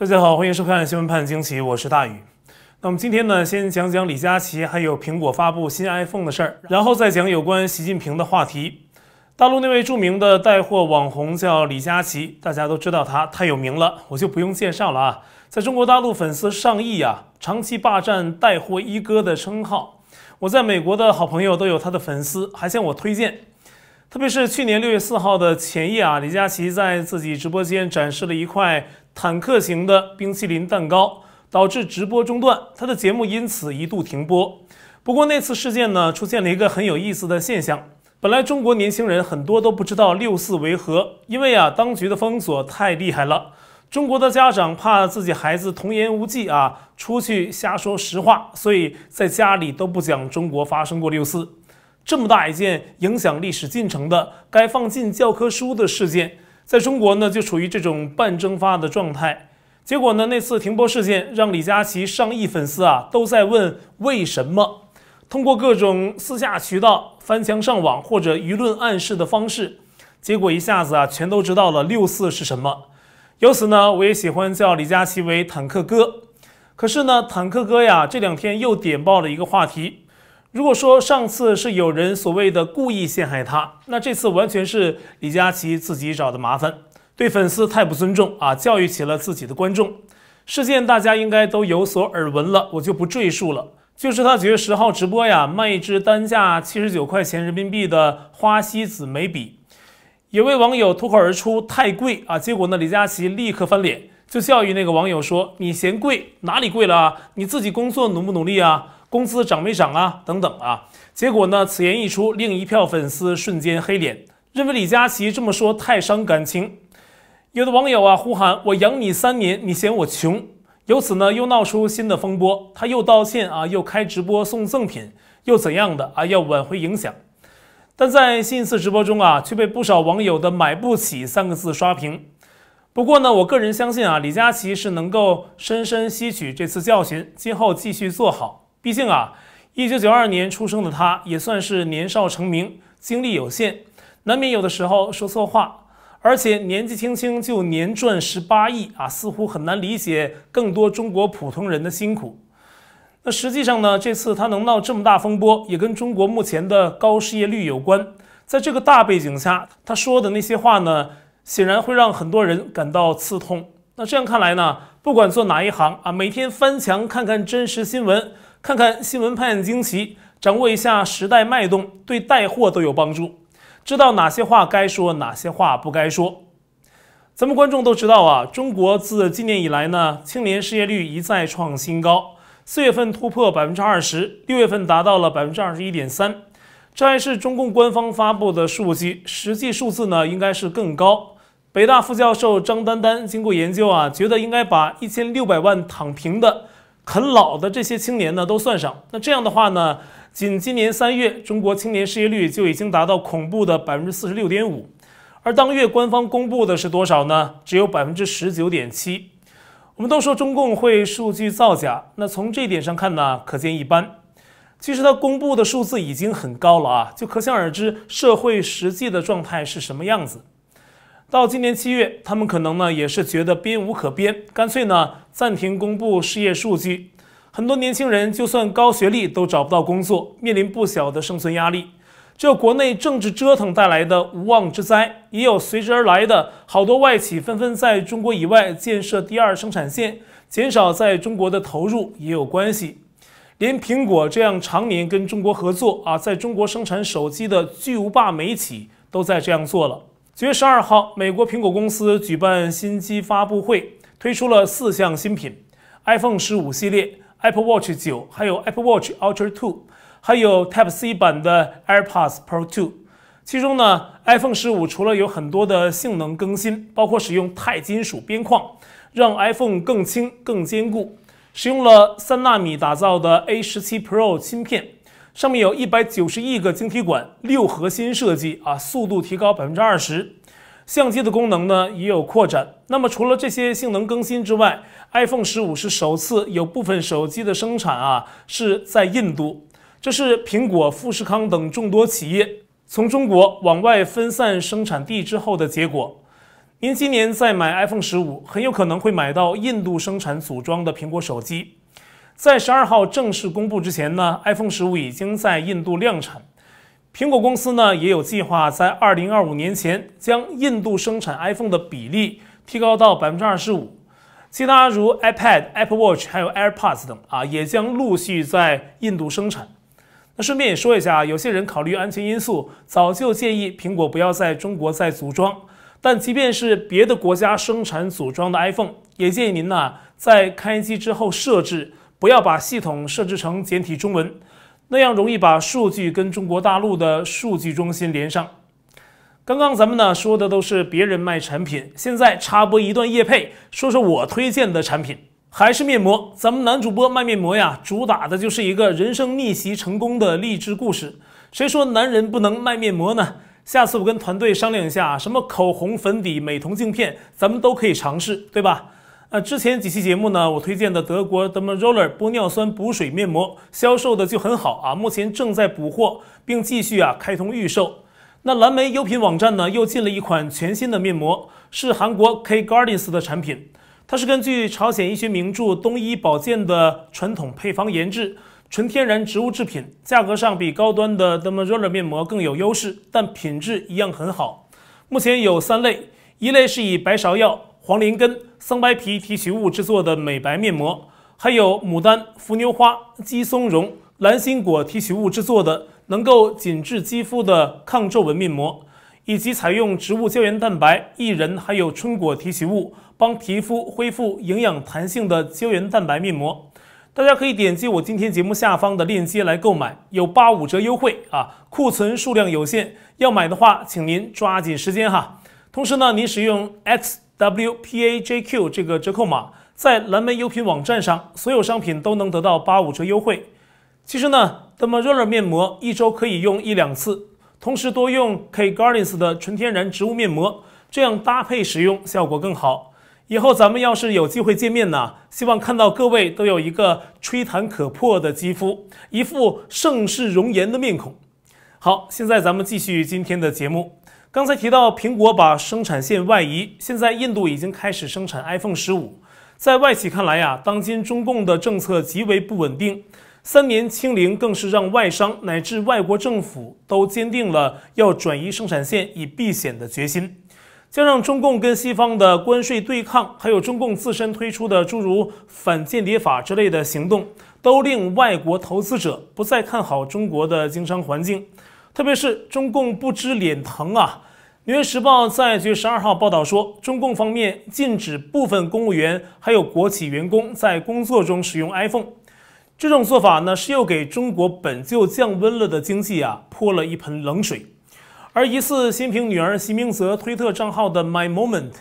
大家好，欢迎收看《新闻判惊奇》，我是大宇。那我们今天呢，先讲讲李佳琦，还有苹果发布新 iPhone 的事儿，然后再讲有关习近平的话题。大陆那位著名的带货网红叫李佳琦，大家都知道他太有名了，我就不用介绍了啊。在中国大陆粉丝上亿啊，长期霸占带货一哥的称号。我在美国的好朋友都有他的粉丝，还向我推荐。特别是去年六月四号的前夜啊，李佳琦在自己直播间展示了一块。坦克型的冰淇淋蛋糕导致直播中断，他的节目因此一度停播。不过那次事件呢，出现了一个很有意思的现象：本来中国年轻人很多都不知道六四为何，因为啊，当局的封锁太厉害了。中国的家长怕自己孩子童言无忌啊，出去瞎说实话，所以在家里都不讲中国发生过六四，这么大一件影响历史进程的该放进教科书的事件。在中国呢，就处于这种半蒸发的状态。结果呢，那次停播事件让李佳琦上亿粉丝啊都在问为什么。通过各种私下渠道翻墙上网或者舆论暗示的方式，结果一下子啊全都知道了六四是什么。由此呢，我也喜欢叫李佳琦为“坦克哥”。可是呢，“坦克哥”呀，这两天又点爆了一个话题。如果说上次是有人所谓的故意陷害他，那这次完全是李佳琦自己找的麻烦，对粉丝太不尊重啊！教育起了自己的观众。事件大家应该都有所耳闻了，我就不赘述了。就是他九月十号直播呀，卖一支单价七十九块钱人民币的花西子眉笔，有位网友脱口而出太贵啊，结果呢，李佳琦立刻翻脸，就教育那个网友说你嫌贵哪里贵了啊？你自己工作努不努力啊？工资涨没涨啊？等等啊！结果呢？此言一出，另一票粉丝瞬间黑脸，认为李佳琦这么说太伤感情。有的网友啊呼喊：“我养你三年，你嫌我穷。”由此呢，又闹出新的风波。他又道歉啊，又开直播送赠品，又怎样的啊？要挽回影响。但在新一次直播中啊，却被不少网友的“买不起”三个字刷屏。不过呢，我个人相信啊，李佳琦是能够深深吸取这次教训，今后继续做好。毕竟啊，一九九二年出生的他，也算是年少成名，精力有限，难免有的时候说错话。而且年纪轻轻就年赚十八亿啊，似乎很难理解更多中国普通人的辛苦。那实际上呢，这次他能闹这么大风波，也跟中国目前的高失业率有关。在这个大背景下，他说的那些话呢，显然会让很多人感到刺痛。那这样看来呢，不管做哪一行啊，每天翻墙看看真实新闻。看看新闻判惊奇，掌握一下时代脉动，对带货都有帮助。知道哪些话该说，哪些话不该说。咱们观众都知道啊，中国自今年以来呢，青年失业率一再创新高，四月份突破百分之二十六月份达到了百分之二十一点三。这还是中共官方发布的数据，实际数字呢应该是更高。北大副教授张丹丹经过研究啊，觉得应该把一千六百万躺平的。啃老的这些青年呢，都算上。那这样的话呢，仅今年三月，中国青年失业率就已经达到恐怖的百分之四十六点五。而当月官方公布的是多少呢？只有百分之十九点七。我们都说中共会数据造假，那从这点上看呢，可见一斑。其实它公布的数字已经很高了啊，就可想而知社会实际的状态是什么样子。到今年七月，他们可能呢也是觉得编无可编，干脆呢暂停公布失业数据。很多年轻人就算高学历都找不到工作，面临不小的生存压力。这国内政治折腾带来的无妄之灾，也有随之而来的好多外企纷纷在中国以外建设第二生产线，减少在中国的投入也有关系。连苹果这样常年跟中国合作啊，在中国生产手机的巨无霸美企都在这样做了。九月十二号，美国苹果公司举办新机发布会，推出了四项新品：iPhone 十五系列、Apple Watch 九，还有 Apple Watch Ultra 2，还有 Type C 版的 AirPods Pro Two。其中呢，iPhone 十五除了有很多的性能更新，包括使用钛金属边框，让 iPhone 更轻更坚固，使用了三纳米打造的 A 十七 Pro 芯片，上面有一百九十亿个晶体管，六核心设计啊，速度提高百分之二十。相机的功能呢也有扩展。那么除了这些性能更新之外，iPhone 十五是首次有部分手机的生产啊是在印度。这是苹果、富士康等众多企业从中国往外分散生产地之后的结果。您今年在买 iPhone 十五，很有可能会买到印度生产组装的苹果手机。在十二号正式公布之前呢，iPhone 十五已经在印度量产。苹果公司呢也有计划在二零二五年前将印度生产 iPhone 的比例提高到百分之二十五，其他如 iPad、Apple Watch 还有 AirPods 等啊也将陆续在印度生产。那顺便也说一下啊，有些人考虑安全因素，早就建议苹果不要在中国再组装。但即便是别的国家生产组装的 iPhone，也建议您呢在开机之后设置，不要把系统设置成简体中文。那样容易把数据跟中国大陆的数据中心连上。刚刚咱们呢说的都是别人卖产品，现在插播一段叶配，说说我推荐的产品，还是面膜。咱们男主播卖面膜呀，主打的就是一个人生逆袭成功的励志故事。谁说男人不能卖面膜呢？下次我跟团队商量一下，什么口红、粉底、美瞳镜片，咱们都可以尝试，对吧？那之前几期节目呢，我推荐的德国 d e M Roller 玻尿酸补水面膜销售的就很好啊，目前正在补货，并继续啊开通预售。那蓝莓优品网站呢又进了一款全新的面膜，是韩国 K Gardens 的产品，它是根据朝鲜医学名著《东医保健》的传统配方研制，纯天然植物制品，价格上比高端的 d e M Roller 面膜更有优势，但品质一样很好。目前有三类，一类是以白芍药。黄连根、桑白皮提取物制作的美白面膜，还有牡丹、伏牛花、鸡松茸、蓝心果提取物制作的能够紧致肌肤的抗皱纹面膜，以及采用植物胶原蛋白、薏仁还有春果提取物帮皮肤恢复营养弹性的胶原蛋白面膜。大家可以点击我今天节目下方的链接来购买，有八五折优惠啊，库存数量有限，要买的话，请您抓紧时间哈。同时呢，您使用 X。W P A J Q 这个折扣码在蓝莓优品网站上，所有商品都能得到八五折优惠。其实呢，咱们 r o l l a 面膜一周可以用一两次，同时多用 K Gardens 的纯天然植物面膜，这样搭配使用效果更好。以后咱们要是有机会见面呢，希望看到各位都有一个吹弹可破的肌肤，一副盛世容颜的面孔。好，现在咱们继续今天的节目。刚才提到苹果把生产线外移，现在印度已经开始生产 iPhone 十五。在外企看来呀，当今中共的政策极为不稳定，三年清零更是让外商乃至外国政府都坚定了要转移生产线以避险的决心。加上中共跟西方的关税对抗，还有中共自身推出的诸如反间谍法之类的行动，都令外国投资者不再看好中国的经商环境。特别是中共不知脸疼啊！纽约时报在月十二号报道说，中共方面禁止部分公务员还有国企员工在工作中使用 iPhone。这种做法呢，是又给中国本就降温了的经济啊泼了一盆冷水。而疑似新平女儿习明泽推特账号的 My Moment，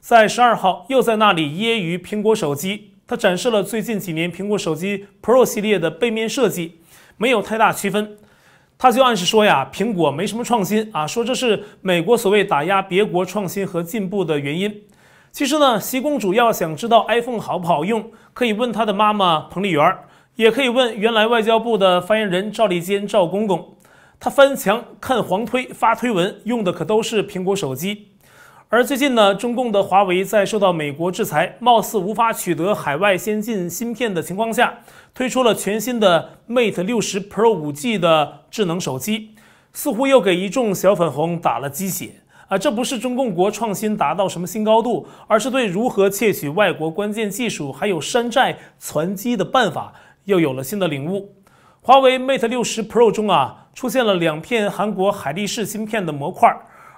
在十二号又在那里揶揄苹果手机，他展示了最近几年苹果手机 Pro 系列的背面设计，没有太大区分。他就暗示说呀，苹果没什么创新啊，说这是美国所谓打压别国创新和进步的原因。其实呢，习公主要想知道 iPhone 好不好用，可以问他的妈妈彭丽媛，也可以问原来外交部的发言人赵立坚赵公公。他翻墙看黄推发推文用的可都是苹果手机。而最近呢，中共的华为在受到美国制裁，貌似无法取得海外先进芯片的情况下。推出了全新的 Mate 60 Pro 5G 的智能手机，似乎又给一众小粉红打了鸡血啊！这不是中共国创新达到什么新高度，而是对如何窃取外国关键技术，还有山寨攒机的办法又有了新的领悟。华为 Mate 60 Pro 中啊，出现了两片韩国海力士芯片的模块，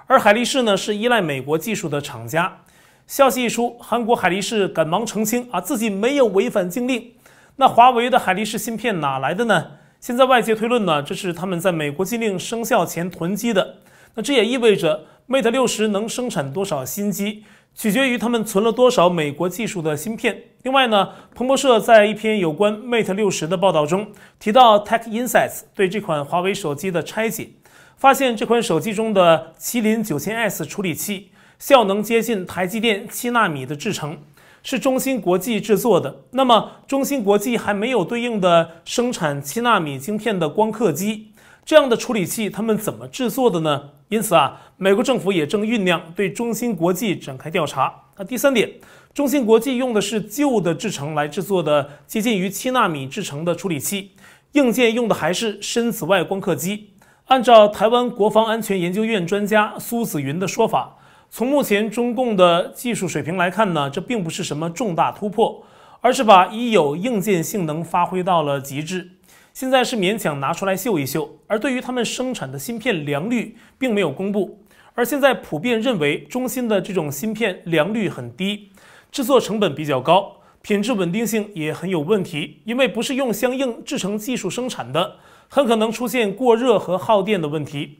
而海力士呢是依赖美国技术的厂家。消息一出，韩国海力士赶忙澄清啊，自己没有违反禁令。那华为的海力士芯片哪来的呢？现在外界推论呢，这是他们在美国禁令生效前囤积的。那这也意味着 Mate 六十能生产多少新机，取决于他们存了多少美国技术的芯片。另外呢，彭博社在一篇有关 Mate 六十的报道中提到，TechInsights 对这款华为手机的拆解，发现这款手机中的麒麟九千 S 处理器效能接近台积电七纳米的制程。是中芯国际制作的。那么，中芯国际还没有对应的生产七纳米晶片的光刻机，这样的处理器他们怎么制作的呢？因此啊，美国政府也正酝酿对中芯国际展开调查。那第三点，中芯国际用的是旧的制程来制作的，接近于七纳米制程的处理器，硬件用的还是深紫外光刻机。按照台湾国防安全研究院专家苏子云的说法。从目前中共的技术水平来看呢，这并不是什么重大突破，而是把已有硬件性能发挥到了极致。现在是勉强拿出来秀一秀，而对于他们生产的芯片良率并没有公布。而现在普遍认为，中芯的这种芯片良率很低，制作成本比较高，品质稳定性也很有问题，因为不是用相应制成技术生产的，很可能出现过热和耗电的问题，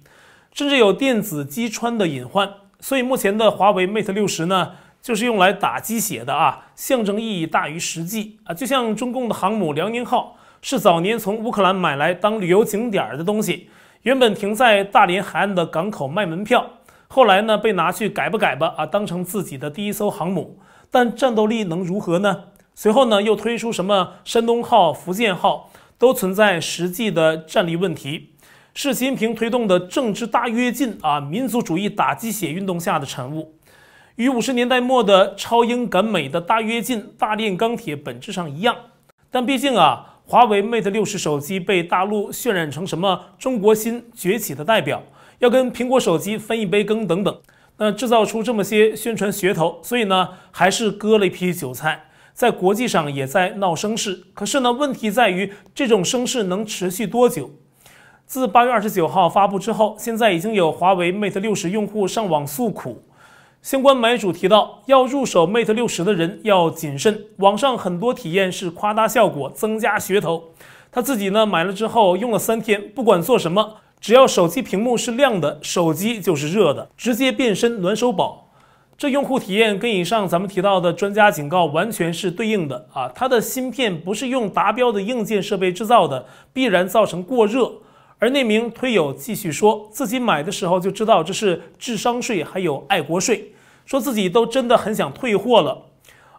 甚至有电子击穿的隐患。所以目前的华为 Mate 六十呢，就是用来打鸡血的啊，象征意义大于实际啊。就像中共的航母辽宁号，是早年从乌克兰买来当旅游景点儿的东西，原本停在大连海岸的港口卖门票，后来呢被拿去改吧改吧啊，当成自己的第一艘航母，但战斗力能如何呢？随后呢又推出什么山东号、福建号，都存在实际的战力问题。是习近平推动的政治大跃进啊，民族主义打鸡血运动下的产物，与五十年代末的超英赶美的大跃进、大炼钢铁本质上一样。但毕竟啊，华为 Mate 六十手机被大陆渲染成什么中国新崛起的代表，要跟苹果手机分一杯羹等等，那制造出这么些宣传噱头，所以呢，还是割了一批韭菜，在国际上也在闹声势。可是呢，问题在于这种声势能持续多久？自八月二十九号发布之后，现在已经有华为 Mate 六十用户上网诉苦，相关买主提到，要入手 Mate 六十的人要谨慎，网上很多体验是夸大效果，增加噱头。他自己呢买了之后用了三天，不管做什么，只要手机屏幕是亮的，手机就是热的，直接变身暖手宝。这用户体验跟以上咱们提到的专家警告完全是对应的啊，它的芯片不是用达标的硬件设备制造的，必然造成过热。而那名推友继续说自己买的时候就知道这是智商税，还有爱国税，说自己都真的很想退货了。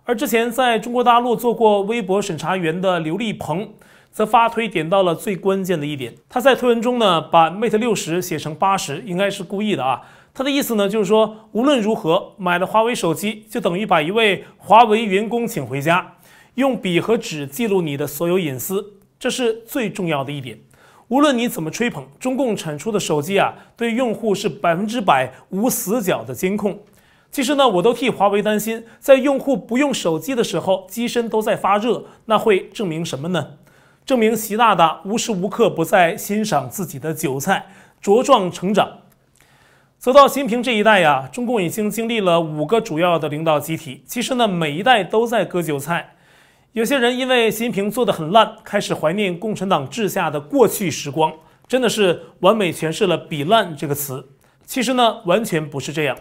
而之前在中国大陆做过微博审查员的刘立鹏，则发推点到了最关键的一点。他在推文中呢，把 Mate 六十写成八十，应该是故意的啊。他的意思呢，就是说无论如何买了华为手机，就等于把一位华为员工请回家，用笔和纸记录你的所有隐私，这是最重要的一点。无论你怎么吹捧，中共产出的手机啊，对用户是百分之百无死角的监控。其实呢，我都替华为担心，在用户不用手机的时候，机身都在发热，那会证明什么呢？证明习大大无时无刻不在欣赏自己的韭菜茁壮成长。走到习近平这一代呀，中共已经经历了五个主要的领导集体。其实呢，每一代都在割韭菜。有些人因为习近平做的很烂，开始怀念共产党治下的过去时光，真的是完美诠释了“比烂”这个词。其实呢，完全不是这样。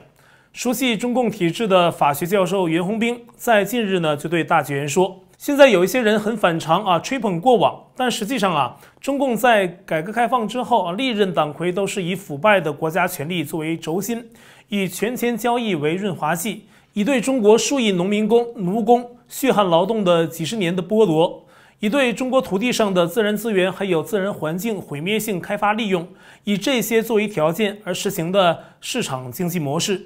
熟悉中共体制的法学教授袁宏兵在近日呢，就对《大纪元》说：“现在有一些人很反常啊，吹捧过往，但实际上啊，中共在改革开放之后啊，历任党魁都是以腐败的国家权力作为轴心，以权钱交易为润滑剂，以对中国数亿农民工、奴工。”血汗劳动的几十年的剥夺，以对中国土地上的自然资源还有自然环境毁灭性开发利用，以这些作为条件而实行的市场经济模式，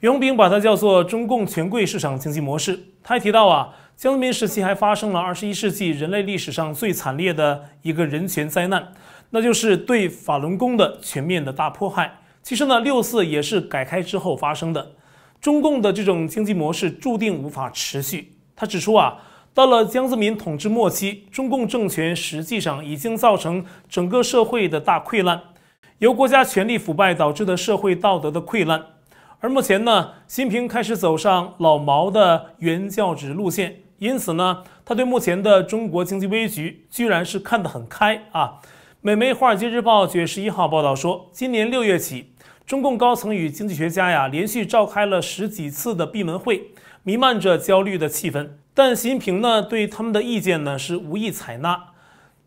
袁宏兵把它叫做中共权贵市场经济模式。他还提到啊，江泽民时期还发生了二十一世纪人类历史上最惨烈的一个人权灾难，那就是对法轮功的全面的大迫害。其实呢，六四也是改开之后发生的。中共的这种经济模式注定无法持续。他指出啊，到了江泽民统治末期，中共政权实际上已经造成整个社会的大溃烂，由国家权力腐败导致的社会道德的溃烂。而目前呢，习近平开始走上老毛的原教旨路线，因此呢，他对目前的中国经济危局居然是看得很开啊。美媒《华尔街日报》九月十一号报道说，今年六月起，中共高层与经济学家呀连续召开了十几次的闭门会。弥漫着焦虑的气氛，但习近平呢对他们的意见呢是无意采纳。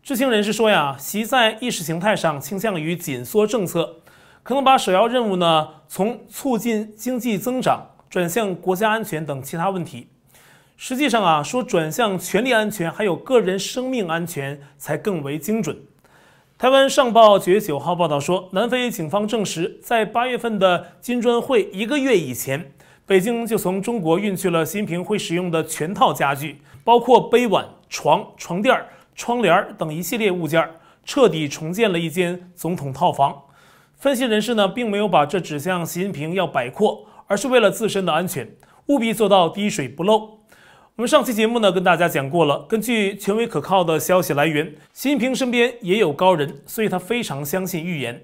知情人士说呀，习在意识形态上倾向于紧缩政策，可能把首要任务呢从促进经济增长转向国家安全等其他问题。实际上啊，说转向权力安全，还有个人生命安全才更为精准。台湾《上报》九月九号报道说，南非警方证实，在八月份的金砖会一个月以前。北京就从中国运去了习近平会使用的全套家具，包括杯碗、床、床垫儿、窗帘儿等一系列物件儿，彻底重建了一间总统套房。分析人士呢，并没有把这指向习近平要摆阔，而是为了自身的安全，务必做到滴水不漏。我们上期节目呢，跟大家讲过了，根据权威可靠的消息来源，习近平身边也有高人，所以他非常相信预言。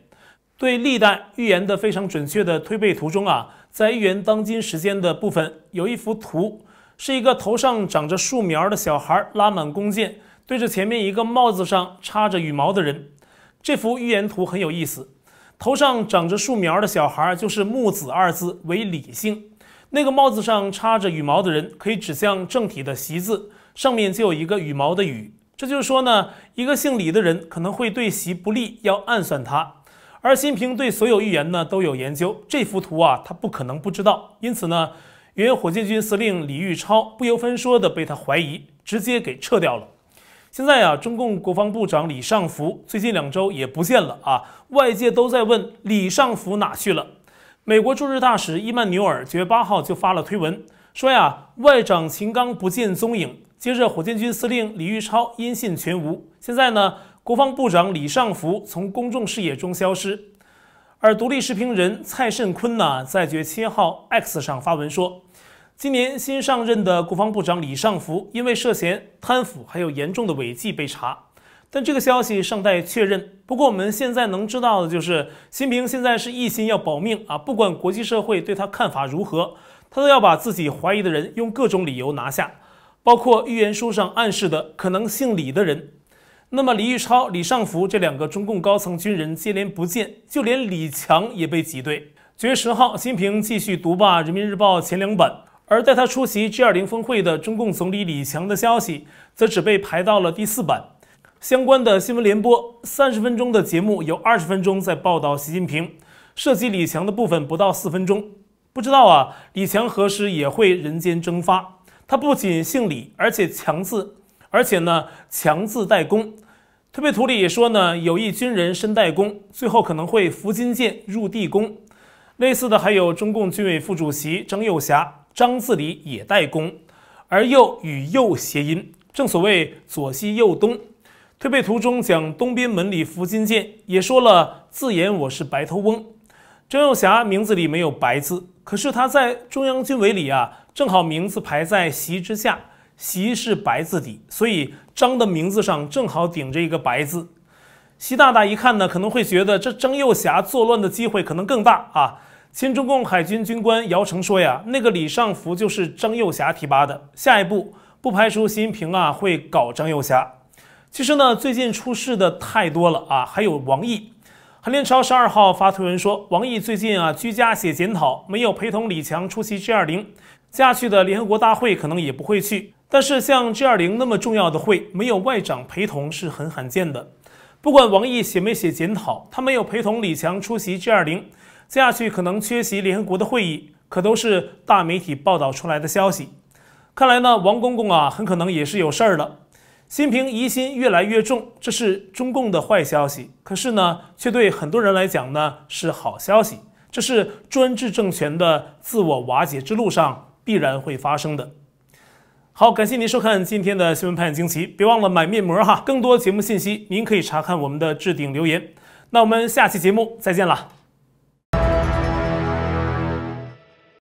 对历代预言的非常准确的推背图中啊。在预言当今时间的部分，有一幅图，是一个头上长着树苗的小孩拉满弓箭，对着前面一个帽子上插着羽毛的人。这幅预言图很有意思。头上长着树苗的小孩就是木子二字为李姓，那个帽子上插着羽毛的人可以指向正体的席字，上面就有一个羽毛的羽。这就是说呢，一个姓李的人可能会对席不利，要暗算他。而习近平对所有预言呢都有研究，这幅图啊他不可能不知道，因此呢，原火箭军司令李玉超不由分说的被他怀疑，直接给撤掉了。现在啊，中共国防部长李尚福最近两周也不见了啊，外界都在问李尚福哪去了。美国驻日大使伊曼纽尔九月八号就发了推文说呀，外长秦刚不见踪影，接着火箭军司令李玉超音信全无，现在呢？国防部长李尚福从公众视野中消失，而独立视频人蔡慎坤呢，在月七号 X 上发文说，今年新上任的国防部长李尚福因为涉嫌贪腐还有严重的违纪被查，但这个消息尚待确认。不过我们现在能知道的就是，新平现在是一心要保命啊，不管国际社会对他看法如何，他都要把自己怀疑的人用各种理由拿下，包括预言书上暗示的可能姓李的人。那么，李玉超、李尚福这两个中共高层军人接连不见，就连李强也被挤兑。九月十号，习近平继续独霸《人民日报》前两版，而带他出席 G20 峰会的中共总理李强的消息，则只被排到了第四版。相关的新闻联播，三十分钟的节目有二十分钟在报道习近平，涉及李强的部分不到四分钟。不知道啊，李强何时也会人间蒸发？他不仅姓李，而且强字，而且呢，强字带弓。推背图里也说呢，有一军人身带弓，最后可能会伏金剑入地宫。类似的还有中共军委副主席张幼侠，张自礼也带弓，而右与右谐音，正所谓左西右东。推背图中讲东边门里伏金剑，也说了自言我是白头翁。张幼侠名字里没有白字，可是他在中央军委里啊，正好名字排在席之下。习是白字底，所以张的名字上正好顶着一个白字。习大大一看呢，可能会觉得这张幼霞作乱的机会可能更大啊。前中共海军军官姚成说呀，那个李尚福就是张幼霞提拔的。下一步不排除习近平啊会搞张幼霞。其实呢，最近出事的太多了啊，还有王毅。韩联超十二号发推文说，王毅最近啊居家写检讨，没有陪同李强出席 G 二零，下去的联合国大会可能也不会去。但是，像 G20 那么重要的会，没有外长陪同是很罕见的。不管王毅写没写检讨，他没有陪同李强出席 G20，接下去可能缺席联合国的会议，可都是大媒体报道出来的消息。看来呢，王公公啊，很可能也是有事儿了。心平疑心越来越重，这是中共的坏消息。可是呢，却对很多人来讲呢是好消息。这是专制政权的自我瓦解之路上必然会发生的。好，感谢您收看今天的新闻盘点惊奇，别忘了买面膜哈。更多节目信息，您可以查看我们的置顶留言。那我们下期节目再见了。